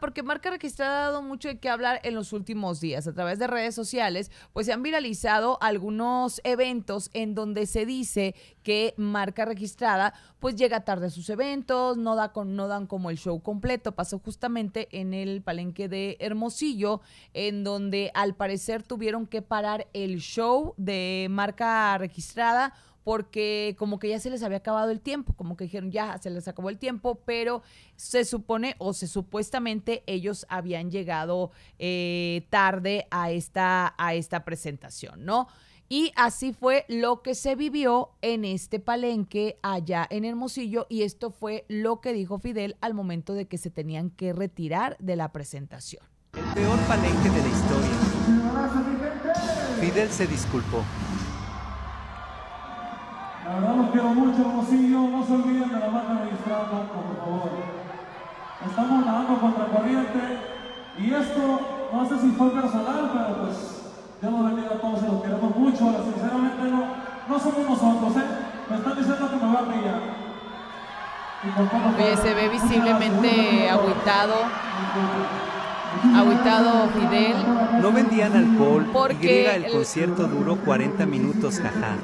porque marca registrada ha dado mucho de qué hablar en los últimos días. A través de redes sociales, pues se han viralizado algunos eventos en donde se dice que marca registrada, pues llega tarde a sus eventos, no, da no dan como el show completo. Pasó justamente en el palenque de Hermosillo, en donde al parecer tuvieron que parar el show de marca registrada porque como que ya se les había acabado el tiempo, como que dijeron, ya se les acabó el tiempo, pero se supone o se supuestamente ellos habían llegado eh, tarde a esta, a esta presentación, ¿no? Y así fue lo que se vivió en este palenque allá en Hermosillo y esto fue lo que dijo Fidel al momento de que se tenían que retirar de la presentación. El peor palenque de la historia. Fidel se disculpó la verdad los quiero mucho, rosillo. No se olviden de la marca registrada, por favor. Estamos nadando contra corriente y esto no sé si fue personal, pero pues Dios los bendiga a todos y los queremos mucho. Ahora, sinceramente no, somos nosotros, ¿eh? Me están diciendo que me va a pillar. se ve visiblemente agüitado, agüitado Fidel. No vendían alcohol porque y el concierto duró 40 minutos, jaja.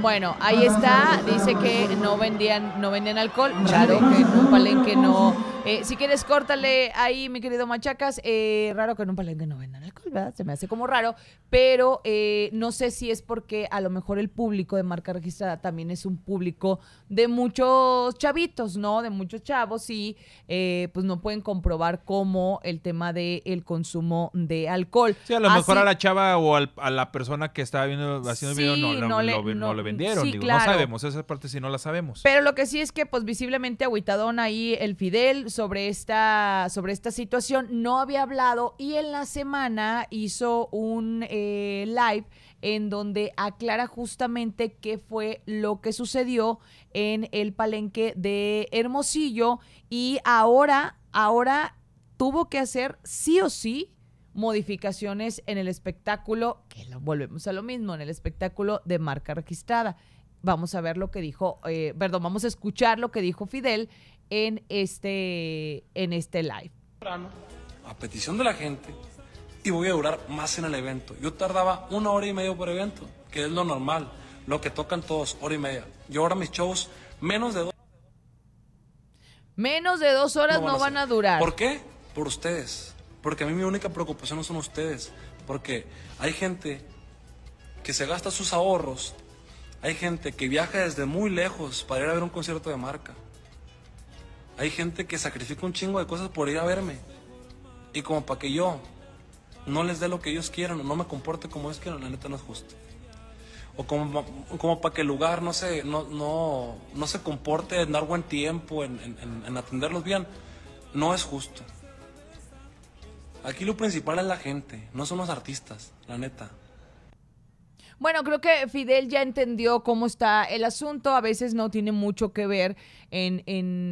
Bueno, ahí está, dice que no vendían, no vendían alcohol, claro que no un palenque no eh, si quieres, córtale ahí, mi querido Machacas. Eh, raro que en un palenque no vendan alcohol, ¿verdad? Se me hace como raro, pero eh, no sé si es porque a lo mejor el público de marca registrada también es un público de muchos chavitos, ¿no? De muchos chavos y pues no pueden comprobar cómo el tema del el consumo de alcohol. Sí, a lo mejor a la chava o a la persona que estaba viendo, haciendo el video no, le, lo, vendieron. No sabemos, esa parte si no la sabemos. Pero lo que sí es que pues visiblemente aguitadón ahí el Fidel sobre esta, sobre esta situación, no había hablado y en la semana hizo un eh, live en donde aclara justamente qué fue lo que sucedió en el palenque de Hermosillo y ahora, ahora tuvo que hacer sí o sí modificaciones en el espectáculo, que lo volvemos a lo mismo, en el espectáculo de marca registrada. Vamos a ver lo que dijo, eh, perdón, vamos a escuchar lo que dijo Fidel en este, en este live. A petición de la gente, y voy a durar más en el evento. Yo tardaba una hora y media por evento, que es lo normal, lo que tocan todos, hora y media. Yo ahora mis shows, menos de dos. Menos de dos horas no van, a, a durar. ¿Por qué? Por ustedes. Porque a mí mi única preocupación no son ustedes. Porque hay gente que se gasta sus ahorros, hay gente que viaja desde muy lejos para ir a ver un concierto de marca. Hay gente que sacrifica un chingo de cosas por ir a verme. Y como para que yo no les dé lo que ellos quieran o no me comporte como ellos quieran, la neta no es justo. O como, como para que el lugar no se, no, se comporte en dar buen tiempo, en, en atenderlos bien, no es justo. Aquí lo principal es la gente, no son los artistas, la neta. Bueno, creo que Fidel ya entendió cómo está el asunto. A veces no tiene mucho que ver en,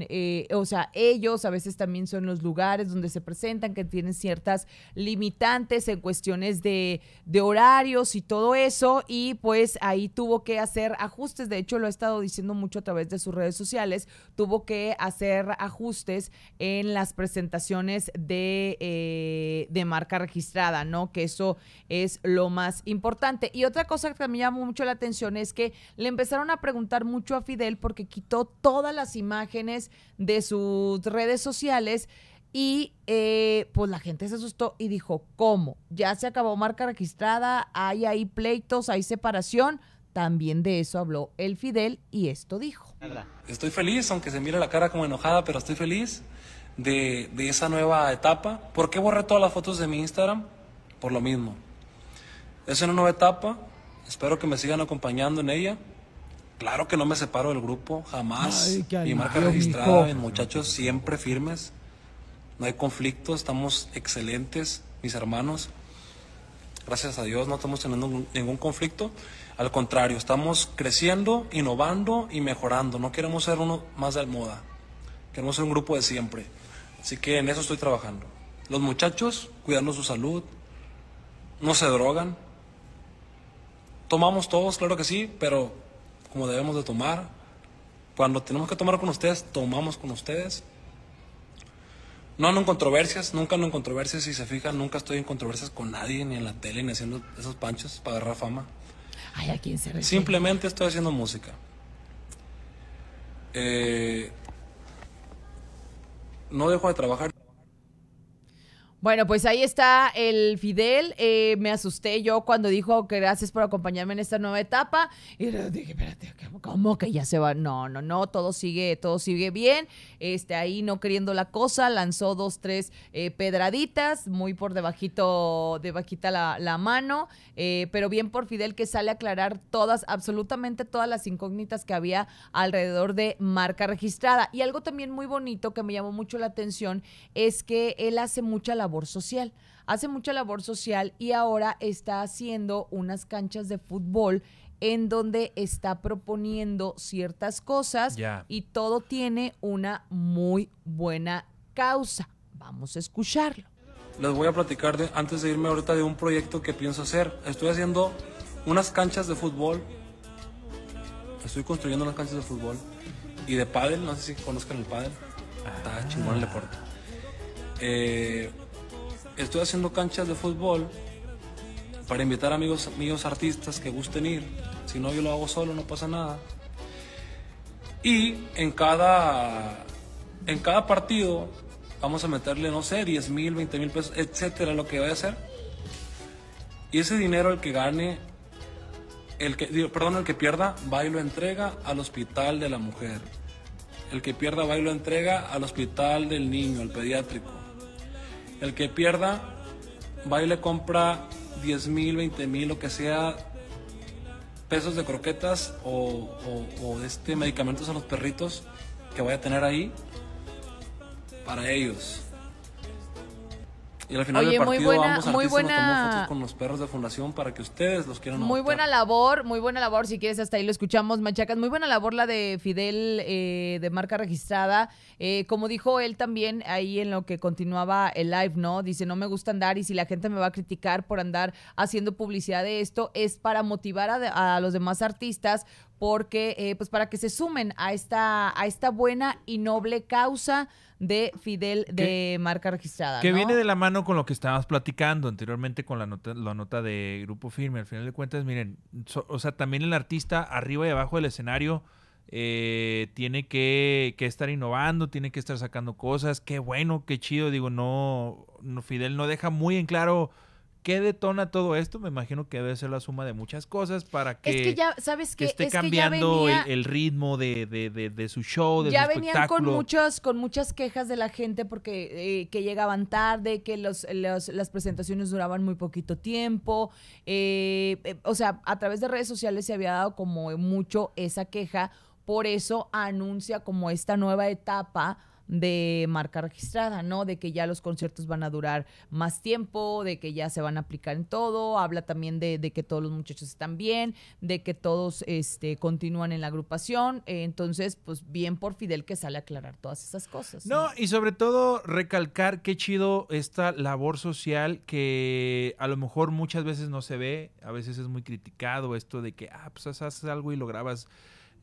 eh, o sea, ellos a veces también son los lugares donde se presentan, que tienen ciertas limitantes en cuestiones de, horarios y todo eso. Y pues ahí tuvo que hacer ajustes. De hecho, lo ha estado diciendo mucho a través de sus redes sociales. Tuvo que hacer ajustes en las presentaciones de, eh, de marca registrada, ¿no? Que eso es lo más importante. Y otra cosa que me llamó mucho la atención es que le empezaron a preguntar mucho a Fidel porque quitó todas las imágenes de sus redes sociales y eh, pues la gente se asustó y dijo, ¿cómo? Ya se acabó marca registrada, hay ahí pleitos, hay separación. También de eso habló el Fidel y esto dijo. Estoy feliz, aunque se mire la cara como enojada, pero estoy feliz de, de esa nueva etapa. ¿Por qué borré todas las fotos de mi Instagram? Por lo mismo. Es una nueva etapa Espero que me sigan acompañando en ella. Claro que no me separo del grupo, jamás. Mi marca registrada, en muchachos siempre firmes. No hay conflicto, estamos excelentes, mis hermanos. Gracias a Dios no estamos teniendo ningún conflicto. Al contrario, estamos creciendo, innovando y mejorando. No queremos ser uno más de moda. Queremos ser un grupo de siempre. Así que en eso estoy trabajando. Los muchachos, cuidando su salud. No se drogan, Tomamos todos, claro que sí, pero como debemos de tomar. Cuando tenemos que tomar con ustedes, tomamos con ustedes. No ando en controversias, nunca ando en controversias, si se fijan, nunca estoy en controversias con nadie, ni en la tele, ni haciendo esos panchos para agarrar fama. Ay, ¿a se Simplemente estoy haciendo música. Eh, no dejo de trabajar. Bueno, pues ahí está el Fidel. Eh, me asusté yo cuando dijo que gracias por acompañarme en esta nueva etapa. Y dije, espérate, ¿cómo que ya se va? No, no, no, todo sigue, todo sigue bien. Este, ahí no queriendo la cosa, lanzó dos, tres eh, pedraditas, muy por debajito, debajita la, la mano. Eh, pero bien por Fidel que sale a aclarar todas, absolutamente todas las incógnitas que había alrededor de marca registrada. Y algo también muy bonito que me llamó mucho la atención es que él hace mucha labor social. Hace mucha labor social y ahora está haciendo unas canchas de fútbol en donde está proponiendo ciertas cosas y todo tiene una muy buena causa. Vamos a escucharlo. Les voy a platicar antes de irme ahorita de un proyecto que pienso hacer. Estoy haciendo unas canchas de fútbol. Estoy construyendo unas canchas de fútbol y de pádel. No sé si conozcan el pádel. Ah. Está chingón el deporte. Eh, estoy haciendo canchas de fútbol para invitar a amigos míos artistas que gusten ir. Si no, yo lo hago solo, no pasa nada. Y en cada, en cada partido vamos a meterle, no sé, 10 mil, 20 mil pesos, etcétera, lo que voy a hacer. Y ese dinero el que gane, el que, perdón, el que pierda, va y lo entrega al hospital de la mujer. El que pierda va y lo entrega al hospital del niño, al pediátrico el que pierda va y le compra 10 mil, 20 mil, lo que sea, pesos de croquetas o, este medicamentos a los perritos que vaya a tener ahí para ellos. Y al final Oye, del partido muy buena, muy buena... con los perros de fundación para que ustedes los quieran Muy buena labor, muy buena labor, si quieres hasta ahí lo escuchamos, Machacas. Muy buena labor la de Fidel eh, de marca registrada. Eh, como dijo él también ahí en lo que continuaba el live, ¿no? Dice, no me gusta andar y si la gente me va a criticar por andar haciendo publicidad de esto, es para motivar a, a los demás artistas porque eh, pues para que se sumen a esta a esta buena y noble causa de Fidel de marca registrada. Que viene de la mano con lo que estábamos platicando anteriormente con la nota, la nota de Grupo Firme. Al final de cuentas, miren, o sea, también el artista arriba y abajo del escenario eh, tiene que, estar innovando, tiene que estar sacando cosas. Qué bueno, qué chido. Digo, no Fidel no deja muy en claro ¿Qué detona todo esto? Me imagino que debe ser la suma de muchas cosas para que, ya, ¿sabes que esté cambiando el, ritmo de, su show, ya venían con muchos, con muchas quejas de la gente porque eh, que llegaban tarde, que los, las presentaciones duraban muy poquito tiempo. Eh, eh, o sea, a través de redes sociales se había dado como mucho esa queja. Por eso anuncia como esta nueva etapa de marca registrada, ¿no? De que ya los conciertos van a durar más tiempo, de que ya se van a aplicar en todo, habla también de, que todos los muchachos están bien, de que todos este, continúan en la agrupación, entonces pues bien por Fidel que sale a aclarar todas esas cosas. No, y sobre todo recalcar qué chido esta labor social que a lo mejor muchas veces no se ve, a veces es muy criticado esto de que, ah, pues haces algo y lo grabas,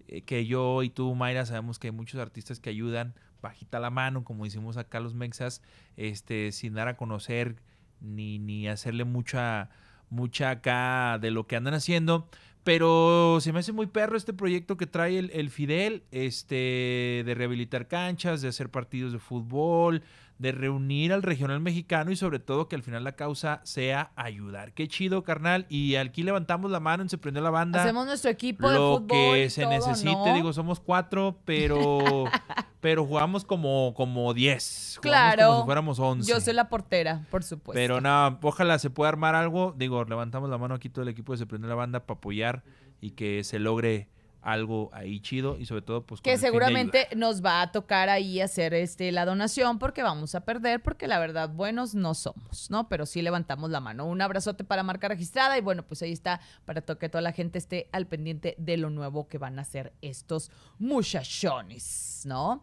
eh, que yo y tú, Mayra, sabemos que hay muchos artistas que ayudan bajita la mano, como hicimos acá los mexas, este, sin dar a conocer ni, ni hacerle mucha, mucha acá de lo que andan haciendo. Pero se me hace muy perro este proyecto que trae el, Fidel, este, de rehabilitar canchas, de hacer partidos de fútbol, de reunir al regional mexicano y sobre todo que al final la causa sea ayudar. Qué chido, carnal. Y aquí levantamos la mano, se prendió la banda. Hacemos nuestro equipo lo de fútbol. Lo que se necesite, digo, somos cuatro, pero pero jugamos como, como 10. claro. Como si fuéramos 11. Yo soy la portera, por supuesto. Pero nada, ojalá se pueda armar algo. Digo, levantamos la mano aquí todo el equipo de Se Prende la Banda para apoyar y que se logre algo ahí chido y sobre todo pues que seguramente nos va a tocar ahí hacer este la donación porque vamos a perder porque la verdad buenos no somos no pero sí levantamos la mano un abrazote para marca registrada y bueno pues ahí está para que toda la gente esté al pendiente de lo nuevo que van a hacer estos muchachones no